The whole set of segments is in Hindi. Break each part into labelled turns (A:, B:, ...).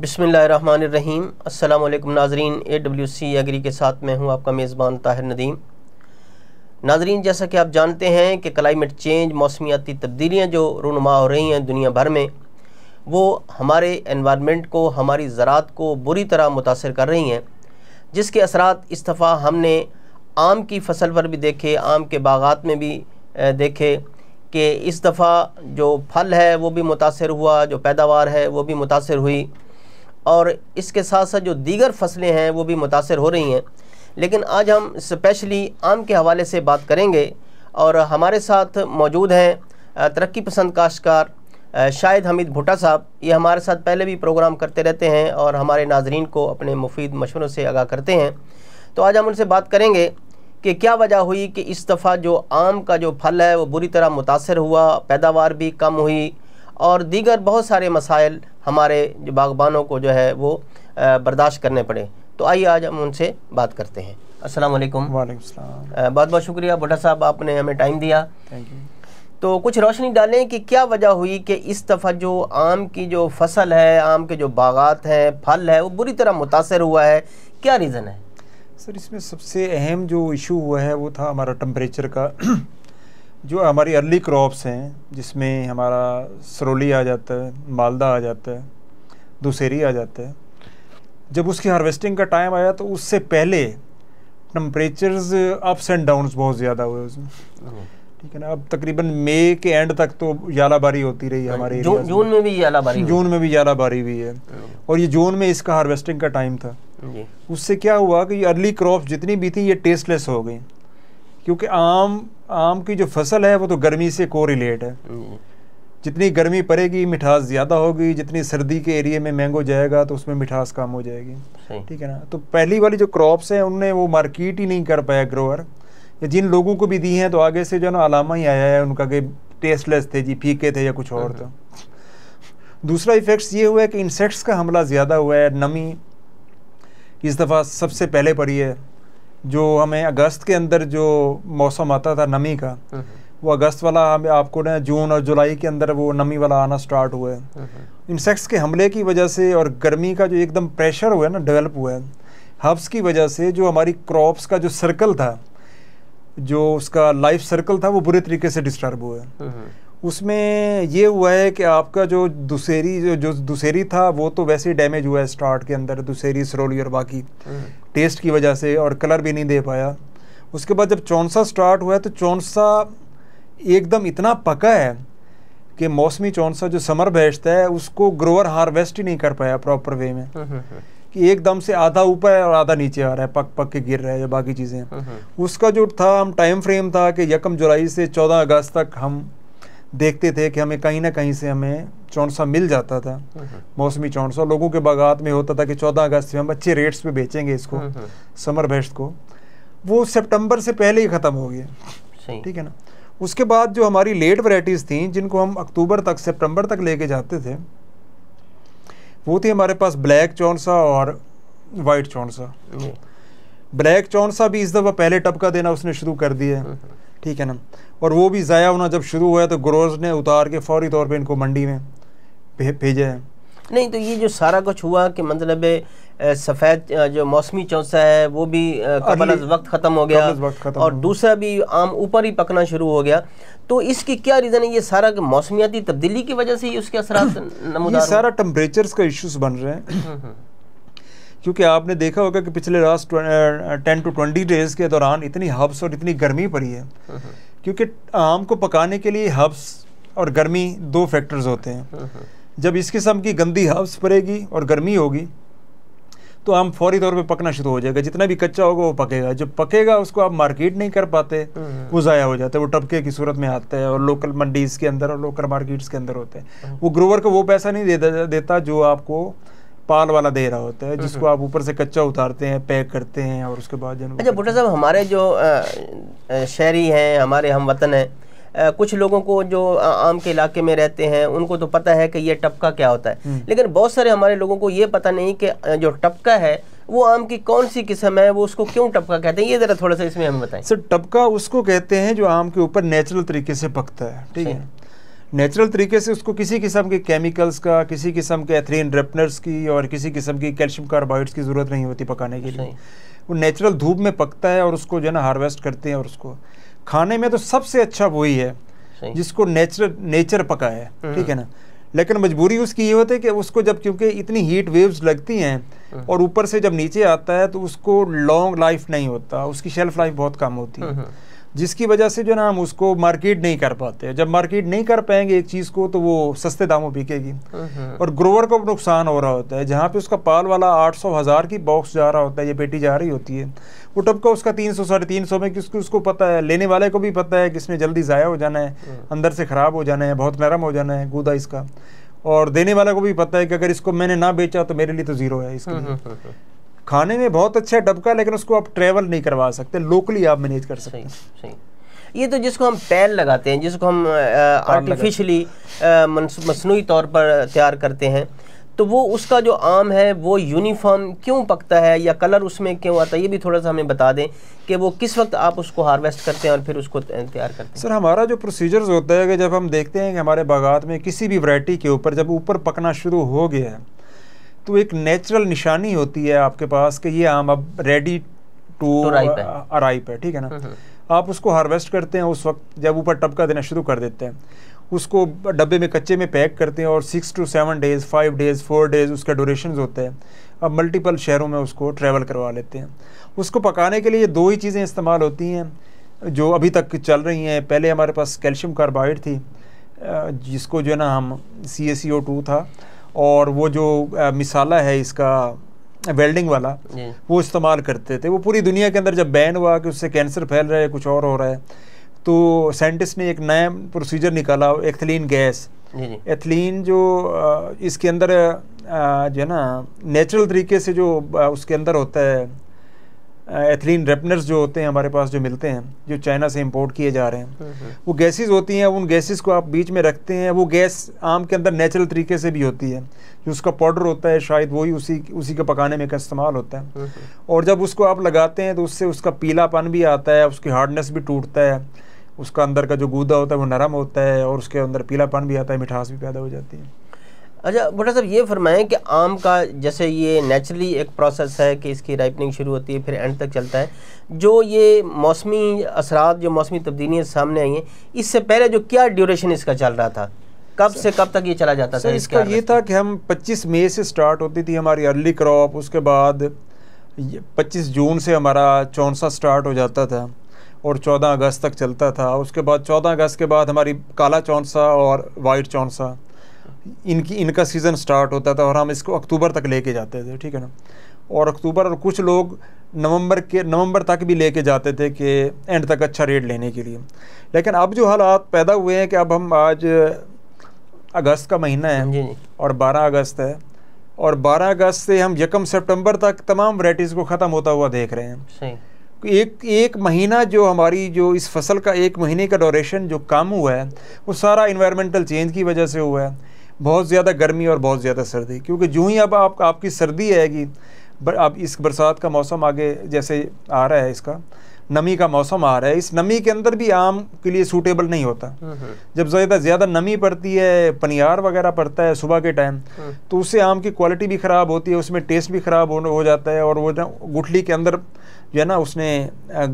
A: बसमीम् अल्लाम नाजरीन ए डब्ल्यू सी एग्री के साथ मैं हूँ आपका मेज़बान ताहिर नदीम नाजरीन जैसा कि आप जानते हैं कि क्लाइमेट चेंज मौसमियाती तब्दीलियाँ जो रूनुमा हो रही हैं दुनिया भर में वो हमारे इन्वामेंट को हमारी ज़रात को बुरी तरह मुतासर कर रही हैं जिसके असरात इस दफ़ा हमने आम की फसल पर भी देखे आम के बागात में भी देखे कि इस दफ़ा जो फल है वो भी मुतासर हुआ जो पैदावार है वो भी मुतासर हुई और इसके साथ साथ जो दीगर फसलें हैं वो भी मुतासर हो रही हैं लेकिन आज हम स्पेशली आम के हवाले से बात करेंगे और हमारे साथ मौजूद हैं तरक्की पसंद काश्तकार शाहिद हमीद भुट्टा साहब ये हमारे साथ पहले भी प्रोग्राम करते रहते हैं और हमारे नाजरन को अपने मुफीद मशवरों से आगाह करते हैं तो आज हम उनसे बात करेंगे कि क्या वजह हुई कि इस दफ़ा जो आम का जो फल है वो बुरी तरह मुतासर हुआ पैदावार भी कम हुई और दीगर बहुत सारे मसाइल हमारे जो बागबानों को जो है वो बर्दाश्त करने पड़े तो आइए आज हम उनसे बात करते हैं असल वालेकुम बहुत बहुत शुक्रिया भुटा साहब आपने हमें टाइम दिया थैंक यू तो कुछ रोशनी डालें कि क्या वजह हुई कि इस दफ़ा जो आम की जो फसल है आम के जो बागात हैं फल है वो बुरी तरह मुतासर हुआ है क्या रीज़न है
B: सर इसमें सबसे अहम जो इशू हुआ है वो था हमारा टम्परेचर का जो हमारी अर्ली क्रॉप्स हैं जिसमें हमारा सरोली आ जाता है मालदा आ जाता है दुसेरी आ जाता है जब उसकी हार्वेस्टिंग का टाइम आया तो उससे पहले टम्परेचर्स अप्स एंड डाउन्स बहुत ज़्यादा हुए उसमें ठीक है ना अब तकरीबन मई के एंड तक तो जाला बारी होती रही हमारे जून में भी जाला बारी जून में भी जाला बारी हुई है और ये जून में इसका हार्वेस्टिंग का टाइम था उससे क्या हुआ कि अर्ली क्रॉप जितनी भी थी ये टेस्टलेस हो गई क्योंकि आम आम की जो फसल है वो तो गर्मी से को रिलेट है हम्म। जितनी गर्मी पड़ेगी मिठास ज़्यादा होगी जितनी सर्दी के एरिए में मैंगो जाएगा तो उसमें मिठास कम हो जाएगी हम्म। ठीक है ना तो पहली वाली जो क्रॉप्स हैं उनने वो मार्केट ही नहीं कर पाया ग्रोअर या जिन लोगों को भी दी हैं तो आगे से जो है ना अलामा ही आया है उनका कि टेस्टलेस थे जी फीके थे या कुछ और था हम्म। तो। दूसरा इफेक्ट्स ये हुआ है कि इंसेक्ट्स का हमला ज़्यादा हुआ है नमी इस दफ़ा सबसे पहले पड़ी है जो हमें अगस्त के अंदर जो मौसम आता था नमी का हम्म। वो अगस्त वाला हमें आपको ना जून और जुलाई के अंदर वो नमी वाला आना स्टार्ट हुआ है इंसेक्ट्स हम्म। के हमले की वजह से और गर्मी का जो एकदम प्रेशर हुआ है ना डेवलप हुआ है हब्स की वजह से जो हमारी क्रॉप्स का जो सर्कल था जो उसका लाइफ सर्कल था वो बुरे तरीके से डिस्टर्ब हुआ है हम्म। उसमें ये हुआ है कि आपका जो दुशेरी जो जो दुशेरी था वो तो वैसे ही डैमेज हुआ है स्टार्ट के अंदर दुशेरी सरोली और बाकी टेस्ट हम्म। की वजह से और कलर भी नहीं दे पाया उसके बाद जब चौनसा स्टार्ट हुआ है तो चौनसा एकदम इतना पका है कि मौसमी चौनसा जो समर बेचता है उसको ग्रोअर हार्वेस्ट ही नहीं कर पाया प्रॉपर वे में हम्म, हम्म, कि एकदम से आधा ऊपर है और आधा नीचे आ रहा है पक पक के गिर रहा है या बाकी चीज़ें उसका जो था हम टाइम फ्रेम था कि यकम जुलाई से चौदह अगस्त तक हम देखते थे कि हमें कहीं ना कहीं से हमें चौंसा मिल जाता था मौसमी चौंसा लोगों के बागात में होता था कि चौदह अगस्त से हम अच्छे रेट्स पे बेचेंगे इसको समर हम्म, भेस्ट हम्म। को वो सितंबर से पहले ही ख़त्म हो गया ठीक है ना उसके बाद जो हमारी लेट वराइटीज़ थी जिनको हम अक्टूबर तक सितंबर तक लेके जाते थे वो थी हमारे पास ब्लैक चौंसा और वाइट चौंसा ब्लैक चौंसा भी इस दफ़ा पहले टपका देना उसने शुरू कर दिया हम्म, ठीक है ना और वो भी ज़ाया होना जब शुरू हुआ तो ग्रोर्स ने उतार के फौरी तौर पर इनको मंडी में भेजा है
A: नहीं तो ये जो सारा कुछ हुआ कि मतलब सफ़ेद जो मौसमी चौसा है वो भी कबल वक्त ख़त्म हो गया और दूसरा भी आम ऊपर ही पकना शुरू हो गया तो इसकी क्या रीज़न है ये सारा मौसमियाती तब्दीली की वजह से ही उसके असर नमूदार सारा
B: टम्परेचर का इश्यूज बन रहे हैं हम्म, हम्म। क्योंकि आपने देखा होगा कि पिछले last ten to twenty days के दौरान इतनी हब्स और इतनी गर्मी पड़ी है क्योंकि आम को पकाने के लिए हब्स और गर्मी दो फैक्टर्स होते हैं जब इस किस्म की गंदी हब्स पड़ेगी और गर्मी होगी तो आम फौरी तौर पे पकना शुरू हो जाएगा जितना भी कच्चा होगा वो पकेगा जब पकेगा उसको आप मार्केट नहीं कर पाते वो ज़ाया हो जाता है वो टपके की सूरत में आता है और लोकल मंडीज़ के अंदर और लोकल मार्केट्स के अंदर होते हैं वो ग्रोवर को वो पैसा नहीं देता जो आपको पान वाला दे रहा होता है जिसको आप ऊपर से कच्चा उतारते हैं पैक करते हैं और उसके बाद अच्छा
A: भुट्टा साहब हमारे जो शहरी हैं हमारे हम वतन हैं कुछ लोगों को जो आम के इलाके में रहते हैं उनको तो पता है कि ये टपका क्या होता है हम्म। लेकिन बहुत सारे हमारे लोगों को ये पता नहीं कि जो टपका है वो आम की कौन सी किस्म है वो उसको क्यों टपका कहते हैं ये ज़रा थोड़ा सा
B: इसमें हमें बताएं सर टपका उसको कहते हैं जो आम के ऊपर नेचुरल तरीके से पकता है ठीक है नेचुरल तरीके से उसको किसी किस्म के केमिकल्स का किसी किस्म के एथरीन रेपनर्स की और किसी किस्म की कैल्शियम कार्बाइड्स की ज़रूरत नहीं होती पकाने के लिए वो नेचुरल धूप में पकता है और उसको जो है ना हार्वेस्ट करते हैं और उसको खाने में तो सबसे अच्छा वही है जिसको नेचुरल नेचर पका है ठीक है ना हम्म। लेकिन मजबूरी उसकी ये होती है कि उसको जब क्योंकि इतनी हीट वेव्स लगती हैं हम्म। और ऊपर से जब नीचे आता है तो उसको लॉन्ग लाइफ नहीं होता उसकी शेल्फ लाइफ बहुत कम होती है हम्म, जिसकी वजह से जो ना हम उसको मार्केट नहीं कर पाते जब मार्केट नहीं कर पाएंगे एक चीज़ को तो वो सस्ते दामों बिकेगी हम्म। और ग्रोवर को नुकसान हो रहा होता है जहाँ पे उसका पाल वाला आठ सौ हज़ार की बॉक्स जा रहा होता है ये पेटी जा रही होती है वो टपका उसका तीन सौ साढ़े तीन सौ में किसको उसको पता है लेने वाले को भी पता है कि इसमें जल्दी ज़ाया हो जाना है हम्म। अंदर से ख़राब हो जाना है बहुत नरम हो जाना है गूदा इसका और देने वाले को भी पता है कि अगर इसको मैंने ना बेचा तो मेरे लिए तो ज़ीरो है इसका हम्म, खाने में बहुत अच्छा डबका लेकिन उसको आप ट्रेवल नहीं करवा सकते लोकली आप मैनेज कर सकते हैं सही
A: ये तो जिसको हम पैन लगाते हैं जिसको हम आर्टिफिशली मसनू तौर पर तैयार करते हैं तो वो उसका जो आम है वो यूनिफॉर्म क्यों पकता है या कलर उसमें क्यों आता है ये भी थोड़ा सा हमें बता दें कि वो किस वक्त आप उसको हार्वेस्ट करते हैं और फिर उसको तैयार करते हैं सर
B: हमारा जो प्रोसीजर्स होता है कि जब हम देखते हैं कि हमारे बागात में किसी भी वैरायटी के ऊपर जब ऊपर पकना शुरू हो गया है तो एक नेचुरल निशानी होती है आपके पास कि ये आम अब रेडी टू अराइप है ठीक है ना हम्म, हम्म। आप उसको हार्वेस्ट करते हैं उस वक्त जब ऊपर टपका देना शुरू कर देते हैं उसको डब्बे में कच्चे में पैक करते हैं और six to seven days five days four days उसका ड्यूरेशन होते हैं अब मल्टीपल शहरों में उसको ट्रैवल करवा लेते हैं उसको पकाने के लिए दो ही चीज़ें इस्तेमाल होती हैं जो अभी तक चल रही हैं पहले हमारे पास कैल्शियम कार्बाइड थी जिसको जो है ना हम C S C O two था और वो जो मिसाला है इसका वेल्डिंग वाला वो इस्तेमाल करते थे वो पूरी दुनिया के अंदर जब बैन हुआ कि उससे कैंसर फैल रहा है कुछ और हो रहा है तो साइंटिस्ट ने एक नया प्रोसीजर निकाला एथलीन गैस एथलीन जो इसके अंदर जो है ना नेचुरल तरीके से जो उसके अंदर होता है एथिलीन रेपनर्स जो होते हैं हमारे पास जो मिलते हैं जो चाइना से इंपोर्ट किए जा रहे हैं हम्म, हम्म। वो गैसेस होती हैं उन गैसेस को आप बीच में रखते हैं वो गैस आम के अंदर नेचुरल तरीके से भी होती है जो उसका पाउडर होता है शायद वही उसी उसी के पकाने में का इस्तेमाल होता है हम्म, और जब उसको आप लगाते हैं तो उससे उसका पीलापन भी आता है उसकी हार्डनेस भी टूटता है उसका अंदर का जो गूदा होता है वो नरम होता है और उसके अंदर पीलापन भी आता है मिठास भी पैदा हो जाती है अच्छा बोटा
A: साहब ये फरमाएं कि आम का जैसे ये नेचुरली एक प्रोसेस है कि इसकी राइपनिंग शुरू होती है फिर एंड तक चलता है जो ये मौसमी असरात जो मौसमी तब्दीलियाँ सामने आई हैं इससे पहले जो क्या ड्यूरेशन इसका चल रहा था कब से कब तक ये चला जाता था इसका ये
B: था कि हम 25 मई से स्टार्ट होती थी हमारी अर्ली क्रॉप उसके बाद 25 जून से हमारा चौंसा स्टार्ट हो जाता था और 14 अगस्त तक चलता था उसके बाद 14 अगस्त के बाद हमारी काला चौंसा और वाइट चौंसा इनकी इनका सीज़न स्टार्ट होता था और हम इसको अक्टूबर तक लेके जाते थे ठीक है ना और अक्टूबर और कुछ लोग नवंबर के नवंबर तक भी लेके जाते थे कि एंड तक अच्छा रेट लेने के लिए लेकिन अब जो हालात पैदा हुए हैं कि अब हम आज अगस्त का महीना है और 12 अगस्त है और 12 अगस्त से हम यकम सितंबर तक तमाम वराइटीज़ को ख़त्म होता हुआ देख रहे हैं एक एक महीना जो हमारी जो इस फसल का एक महीने का डोरेशन जो कम हुआ है वो सारा इन्वायरमेंटल चेंज की वजह से हुआ है बहुत ज़्यादा गर्मी और बहुत ज़्यादा सर्दी क्योंकि जो ही अब आप, आपकी सर्दी आएगी बर, अब इस बरसात का मौसम आगे जैसे आ रहा है इसका नमी का मौसम आ रहा है इस नमी के अंदर भी आम के लिए सूटेबल नहीं होता हम्म, हम्म। जब ज़्यादा ज़्यादा नमी पड़ती है पनियार वगैरह पड़ता है सुबह के टाइम हम्म। तो उससे आम की क्वालिटी भी ख़राब होती है उसमें टेस्ट भी ख़राब हो, हो जाता है और वो ना गुठली के अंदर जो है ना उसने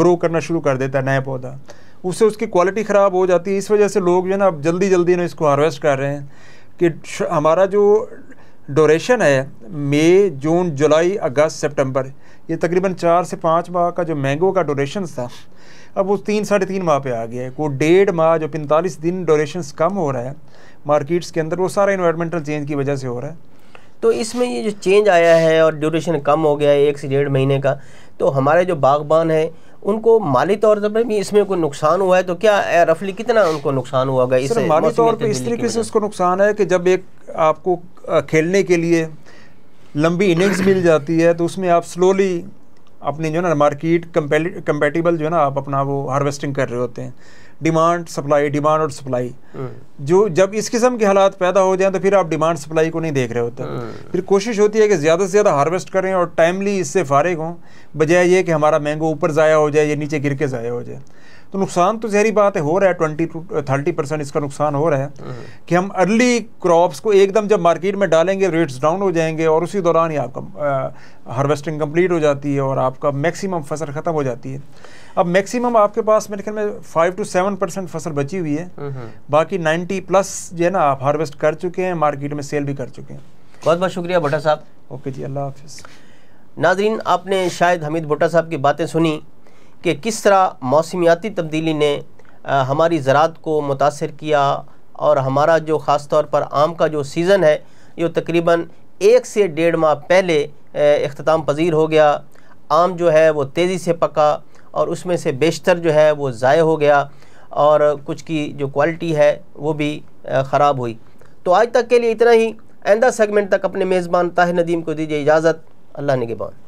B: ग्रो करना शुरू कर देता है नया पौधा उससे उसकी क्वालिटी ख़राब हो जाती है इस वजह से लोग जो है ना अब जल्दी जल्दी ना इसको हारवेस्ट कर रहे हैं कि हमारा जो डोरेशन है मई जून जुलाई अगस्त सितंबर ये तकरीबन चार से पाँच माह का जो मैंगो का डोरेशन था अब वो तीन साढ़े तीन माह पे आ गया है वो डेढ़ माह जो पैंतालीस दिन डोरेशन कम हो रहा है मार्केट्स के अंदर वो सारा इन्वायरमेंटल चेंज की वजह से हो रहा है तो इसमें ये जो चेंज आया
A: है और ड्यूरेशन कम हो गया है एक से डेढ़ महीने का तो हमारे जो बागबान है उनको माली तौर पर भी इसमें कोई नुकसान हुआ है तो क्या रफली कितना उनको नुकसान हुआ गया इस माली तौर पर इस तरीके
B: से उसको नुकसान है कि जब एक आपको खेलने के लिए लंबी इनिंग्स मिल जाती है तो उसमें आप स्लोली अपनी जो है ना मार्केट कंपेटिबल जो है ना आप अपना वो हार्वेस्टिंग कर रहे होते हैं डिमांड सप्लाई डिमांड और सप्लाई हम्म। जो जब इस किस्म के हालात पैदा हो जाए तो फिर आप डिमांड सप्लाई को नहीं देख रहे होते हम्म। फिर कोशिश होती है कि ज़्यादा से ज़्यादा हार्वेस्ट करें और टाइमली इससे फारिग हों बजाय ये कि हमारा मैंगो ऊपर ज़ाया हो जाए या नीचे गिर के ज़ाया हो जाए तो नुकसान तो जहरी बात है हो रहा है ट्वेंटी टू थर्टी परसेंट इसका नुकसान हो रहा है हम्म। कि हम अर्ली क्रॉप्स को एकदम जब मार्केट में डालेंगे रेट्स डाउन हो जाएंगे और उसी दौरान ही आपका हार्वेस्टिंग कंप्लीट हो जाती है और आपका मैक्सिमम फसल ख़त्म हो जाती है अब मैक्सिमम आपके पास मेरे ख्याल में फाइव टू सेवन परसेंट फसल बची हुई है हम्म, हम्म। बाकी नाइन्टी प्लस जो है ना आप हार्वेस्ट कर चुके हैं मार्केट में सेल भी कर चुके हैं बहुत बहुत शुक्रिया भुट्टा साहब ओके जी
A: अल्लाह हाफि नाजरीन आपने शायद हमीद भुट्टा साहब की बातें सुनी कि किस तरह मौसमियाती तब्दीली ने हमारी ज़रात को मुतासर किया और हमारा जो ख़ास तौर पर आम का जो सीज़न है ये तकरीबन एक से डेढ़ माह पहले अख्ताम पजीर हो गया आम जो है वो तेज़ी से पका और उसमें से बेशतर जो है वो ज़ाय हो गया और कुछ की जो क्वालिटी है वो भी ख़राब हुई तो आज तक के लिए इतना ही आइंदा सेगमेंट तक अपने मेज़बान ताहिर नदीम को दीजिए इजाज़त अल्लाह नगेबान